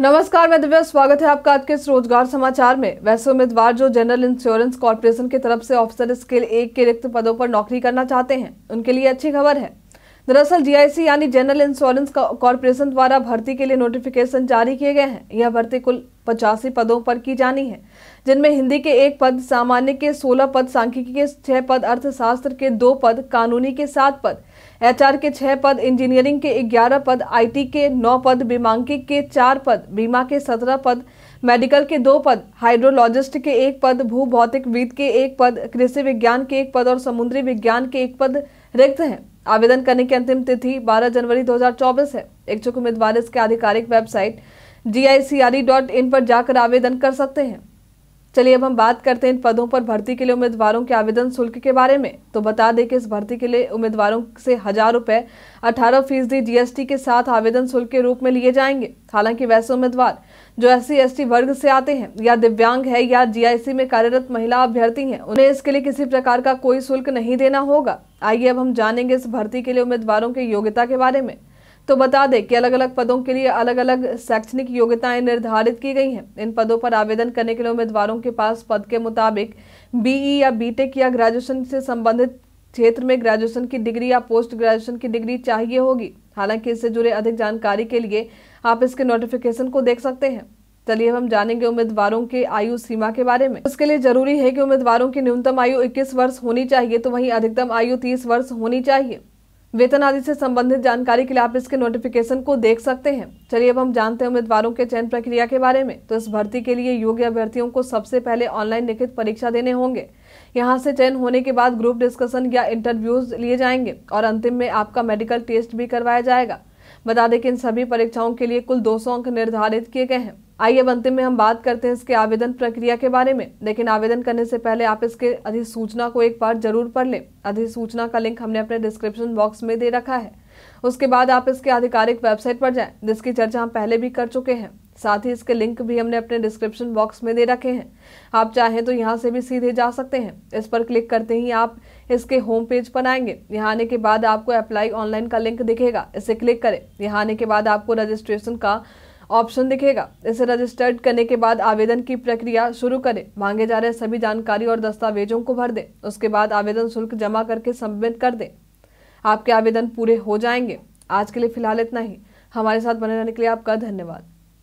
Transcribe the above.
नमस्कार मैं दिव्या स्वागत है आपका आज के इस रोजगार समाचार में वैसे उम्मीदवार जो जनरल इंश्योरेंस कॉरपोरेशन की तरफ से ऑफिसर स्केल एक के रिक्त पदों पर नौकरी करना चाहते हैं उनके लिए अच्छी खबर है दरअसल जीआईसी यानी जनरल इंश्योरेंस कॉरपोरेशन द्वारा भर्ती के लिए नोटिफिकेशन जारी किए गए हैं यह भर्ती कुल पचासी पदों पर की जानी है जिनमें हिंदी के एक पद सामान्य के सोलह पद सांख्यिकी के छह पद अर्थशास्त्र के दो पद कानूनी के सात पद एचआर के छह पद इंजीनियरिंग के ग्यारह पद आईटी के नौ पद बीमांकिक के चार पद बीमा के सत्रह पद मेडिकल के दो पद हाइड्रोलॉजिस्ट के एक पद भू विद के एक पद कृषि विज्ञान के एक पद और समुद्री विज्ञान के एक पद रिक्त हैं आवेदन करने की अंतिम तिथि 12 जनवरी 2024 है इच्छुक उम्मीदवार इसके आधिकारिक वेबसाइट जी e पर जाकर आवेदन कर सकते हैं चलिए अब हम बात करते हैं इन पदों पर भर्ती के लिए उम्मीदवारों के आवेदन शुल्क के बारे में तो बता दें कि इस भर्ती के लिए उम्मीदवारों से हजार रुपए अठारह फीसदी जीएसटी के साथ आवेदन शुल्क के रूप में लिए जाएंगे हालांकि वैसे उम्मीदवार जो एस सी वर्ग से आते हैं या दिव्यांग है या जीआईसी में कार्यरत महिला अभ्यर्थी हैं उन्हें इसके लिए किसी प्रकार का कोई शुल्क नहीं देना होगा आइए अब हम जानेंगे इस भर्ती के लिए उम्मीदवारों के योग्यता के बारे में तो बता दें कि अलग अलग पदों के लिए अलग अलग शैक्षणिक योग्यताएं निर्धारित की गई हैं इन पदों पर आवेदन करने के लिए उम्मीदवारों के पास पद के मुताबिक बीई e या बीटेक या ग्रेजुएशन से संबंधित क्षेत्र में ग्रेजुएशन की डिग्री या पोस्ट ग्रेजुएशन की डिग्री चाहिए होगी हालांकि इससे जुड़े अधिक जानकारी के लिए आप इसके नोटिफिकेशन को देख सकते हैं चलिए हम जानेंगे उम्मीदवारों के आयु सीमा के बारे में उसके लिए जरूरी है कि उम्मीदवारों की न्यूनतम आयु 21 वर्ष होनी चाहिए तो वहीं अधिकतम आयु 30 वर्ष होनी चाहिए वेतन आदि से संबंधित जानकारी के लिए आप इसके नोटिफिकेशन को देख सकते हैं चलिए अब हम जानते हैं उम्मीदवारों के चयन प्रक्रिया के बारे में तो इस भर्ती के लिए योग्य अभ्यर्थियों को सबसे पहले ऑनलाइन लिखित परीक्षा देने होंगे यहाँ से चयन होने के बाद ग्रुप डिस्कशन या इंटरव्यूज लिए जाएंगे और अंतिम में आपका मेडिकल टेस्ट भी करवाया जाएगा बता दें कि इन सभी परीक्षाओं के लिए कुल दो अंक निर्धारित किए गए हैं आइए अंतिम में हम बात करते हैं इसके आवेदन प्रक्रिया के बारे में लेकिन आवेदन करने से पहले आप इसके अधिसूचना को एक बार जरूर पढ़ लें अधिसूचना का लिंक हमने अपने डिस्क्रिप्शन बॉक्स में दे रखा है उसके बाद आप इसके आधिकारिक वेबसाइट पर जाएं जिसकी चर्चा हम पहले भी कर चुके हैं साथ ही इसके लिंक भी हमने अपने डिस्क्रिप्शन बॉक्स में दे रखे हैं आप चाहें तो यहाँ से भी सीधे जा सकते हैं इस पर क्लिक करते ही आप इसके होम पेज पर आएंगे यहाँ आने के बाद आपको अप्लाई ऑनलाइन का लिंक दिखेगा इसे क्लिक करें यहाँ आने के बाद आपको रजिस्ट्रेशन का ऑप्शन दिखेगा इसे रजिस्टर्ड करने के बाद आवेदन की प्रक्रिया शुरू करें मांगे जा रहे सभी जानकारी और दस्तावेजों को भर दें उसके बाद आवेदन शुल्क जमा करके सबमिट कर दें आपके आवेदन पूरे हो जाएंगे आज के लिए फिलहाल इतना ही हमारे साथ बने रहने के लिए आपका धन्यवाद